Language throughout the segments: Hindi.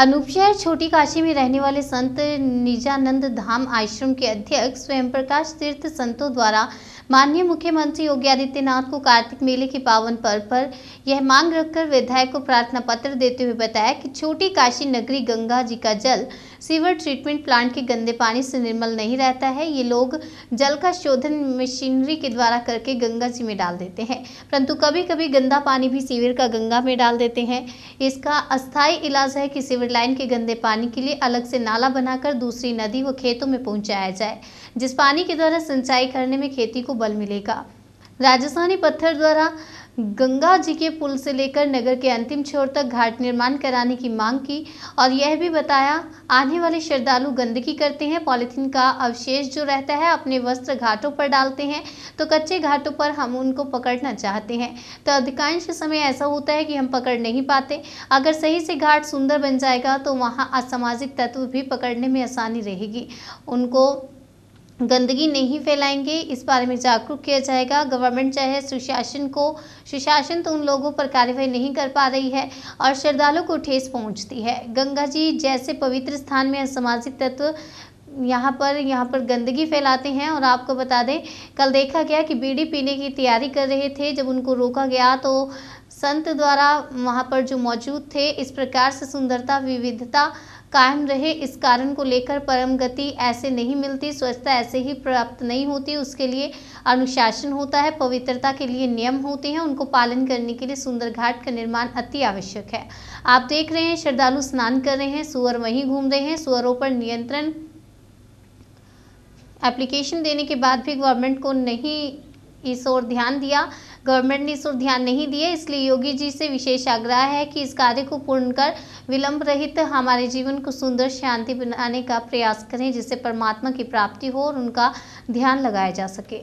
अनूपशहर छोटी काशी में रहने वाले संत निजानंद धाम आश्रम के अध्यक्ष स्वयं प्रकाश तीर्थ संतों द्वारा माननीय मुख्यमंत्री योगी आदित्यनाथ को कार्तिक मेले के पावन पर्व पर यह मांग रखकर विधायक को प्रार्थना पत्र देते हुए बताया कि छोटी काशी नगरी गंगा जी का जल सीवर ट्रीटमेंट प्लांट के गंदे पानी से निर्मल नहीं रहता है ये लोग जल का शोधन मशीनरी के द्वारा करके गंगा जी में डाल देते हैं परंतु कभी कभी गंदा पानी भी सीवर का गंगा में डाल देते हैं इसका अस्थायी इलाज है कि सीवर लाइन के गंदे पानी के लिए अलग से नाला बनाकर दूसरी नदी व खेतों में पहुँचाया जाए जिस पानी के द्वारा सिंचाई करने में खेती को बल मिलेगा राजस्थानी पत्थर द्वारा गंगा जी के पुल से लेकर नगर के अंतिम छोर तक घाट निर्माण कराने की मांग की और यह भी बताया आने वाले श्रद्धालु गंदगी करते हैं पॉलिथीन का अवशेष जो रहता है अपने वस्त्र घाटों पर डालते हैं तो कच्चे घाटों पर हम उनको पकड़ना चाहते हैं तो अधिकांश समय ऐसा होता है कि हम पकड़ नहीं पाते अगर सही से घाट सुंदर बन जाएगा तो वहाँ असामाजिक तत्व भी पकड़ने में आसानी रहेगी उनको गंदगी नहीं फैलाएंगे इस बारे में जागरूक किया जाएगा गवर्नमेंट चाहे सुशासन को सुशासन तो उन लोगों पर कार्रवाई नहीं कर पा रही है और श्रद्धालुओं को ठेस पहुंचती है गंगा जी जैसे पवित्र स्थान में असामाजिक तत्व यहाँ पर यहाँ पर गंदगी फैलाते हैं और आपको बता दें कल देखा गया कि बीड़ी पीने की तैयारी कर रहे थे जब उनको रोका गया तो संत द्वारा वहाँ पर जो मौजूद थे इस प्रकार से सुंदरता विविधता कायम रहे इस कारण को लेकर परम गति ऐसे नहीं मिलती स्वच्छता ऐसे ही प्राप्त नहीं होती उसके लिए अनुशासन होता है पवित्रता के लिए नियम होते हैं उनको पालन करने के लिए सुंदर घाट का निर्माण अति आवश्यक है आप देख रहे हैं श्रद्धालु स्नान कर रहे हैं सुअर वहीं घूम रहे हैं सुअरों पर नियंत्रण एप्लीकेशन देने के बाद भी गवर्नमेंट को नहीं इस ओर ध्यान दिया गवर्नमेंट ने इस ओर ध्यान नहीं दिया इसलिए योगी जी से विशेष आग्रह है कि इस कार्य को पूर्ण कर विलंब रहित हमारे जीवन को सुंदर शांति बनाने का प्रयास करें जिससे परमात्मा की प्राप्ति हो और उनका ध्यान लगाया जा सके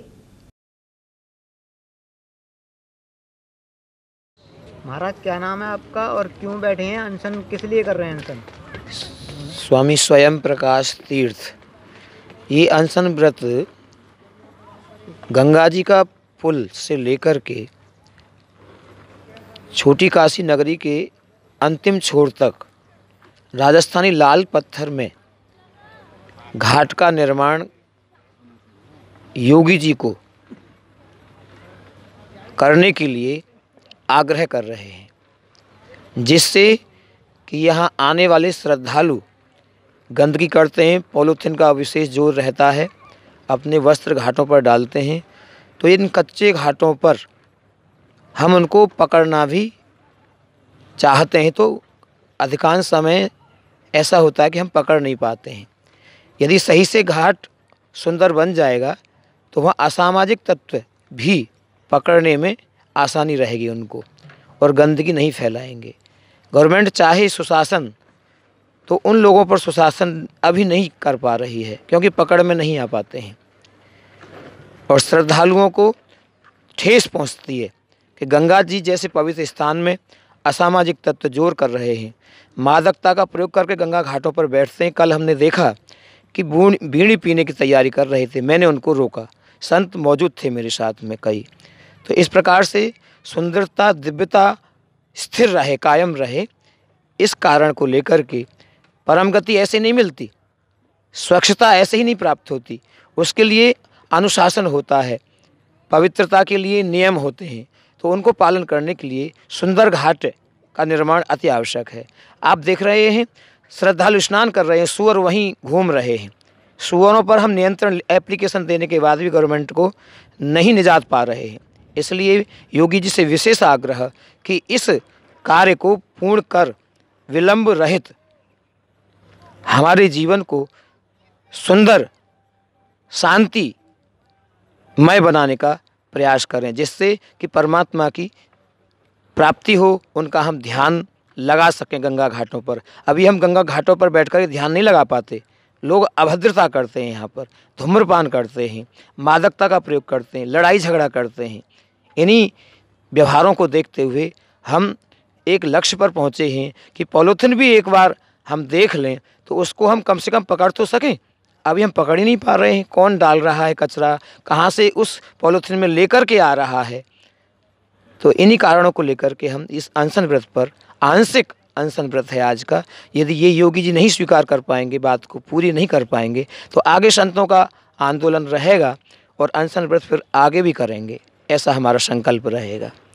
महाराज क्या नाम है आपका और क्यों बैठे हैं अनशन किस लिए कर रहे हैं अनशन स्वामी स्वयं प्रकाश तीर्थ ये अनशन व्रत गंगा जी का पुल से लेकर के छोटी काशी नगरी के अंतिम छोर तक राजस्थानी लाल पत्थर में घाट का निर्माण योगी जी को करने के लिए आग्रह कर रहे हैं जिससे कि यहाँ आने वाले श्रद्धालु गंदगी करते हैं पॉलीथीन का विशेष जोर रहता है अपने वस्त्र घाटों पर डालते हैं तो इन कच्चे घाटों पर हम उनको पकड़ना भी चाहते हैं तो अधिकांश समय ऐसा होता है कि हम पकड़ नहीं पाते हैं यदि सही से घाट सुंदर बन जाएगा तो वहाँ असामाजिक तत्व भी पकड़ने में आसानी रहेगी उनको और गंदगी नहीं फैलाएंगे गवर्नमेंट चाहे सुशासन तो उन लोगों पर सुशासन अभी नहीं कर पा रही है क्योंकि पकड़ में नहीं आ पाते हैं और श्रद्धालुओं को ठेस पहुंचती है कि गंगा जी जैसे पवित्र स्थान में असामाजिक तत्व जोर कर रहे हैं मादकता का प्रयोग करके गंगा घाटों पर बैठते हैं कल हमने देखा कि बीड़ी पीने की तैयारी कर रहे थे मैंने उनको रोका संत मौजूद थे मेरे साथ में कई तो इस प्रकार से सुंदरता दिव्यता स्थिर रहे कायम रहे इस कारण को लेकर के परम गति ऐसे नहीं मिलती स्वच्छता ऐसे ही नहीं प्राप्त होती उसके लिए अनुशासन होता है पवित्रता के लिए नियम होते हैं तो उनको पालन करने के लिए सुंदर घाट का निर्माण अति आवश्यक है आप देख रहे हैं श्रद्धालु स्नान कर रहे हैं सुअर वहीं घूम रहे हैं सुअरों पर हम नियंत्रण एप्लीकेशन देने के बाद भी गवर्नमेंट को नहीं निजात पा रहे हैं इसलिए योगी जी से विशेष आग्रह कि इस कार्य को पूर्ण कर विलंब रहित हमारे जीवन को सुंदर शांति मैं बनाने का प्रयास करें जिससे कि परमात्मा की प्राप्ति हो उनका हम ध्यान लगा सकें गंगा घाटों पर अभी हम गंगा घाटों पर बैठकर ध्यान नहीं लगा पाते लोग अभद्रता करते हैं यहाँ पर धूम्रपान करते हैं मादकता का प्रयोग करते हैं लड़ाई झगड़ा करते हैं इन्हीं व्यवहारों को देखते हुए हम एक लक्ष्य पर पहुँचे हैं कि पॉलिथिन भी एक बार हम देख लें तो उसको हम कम से कम पकड़ तो सकें अभी हम पकड़ ही नहीं पा रहे हैं कौन डाल रहा है कचरा कहाँ से उस पॉलीथीन में लेकर के आ रहा है तो इन्हीं कारणों को लेकर के हम इस अनशन व्रत पर आंशिक अनशन व्रत है आज का यदि ये योगी जी नहीं स्वीकार कर पाएंगे बात को पूरी नहीं कर पाएंगे तो आगे संतों का आंदोलन रहेगा और अनशन व्रत फिर आगे भी करेंगे ऐसा हमारा संकल्प रहेगा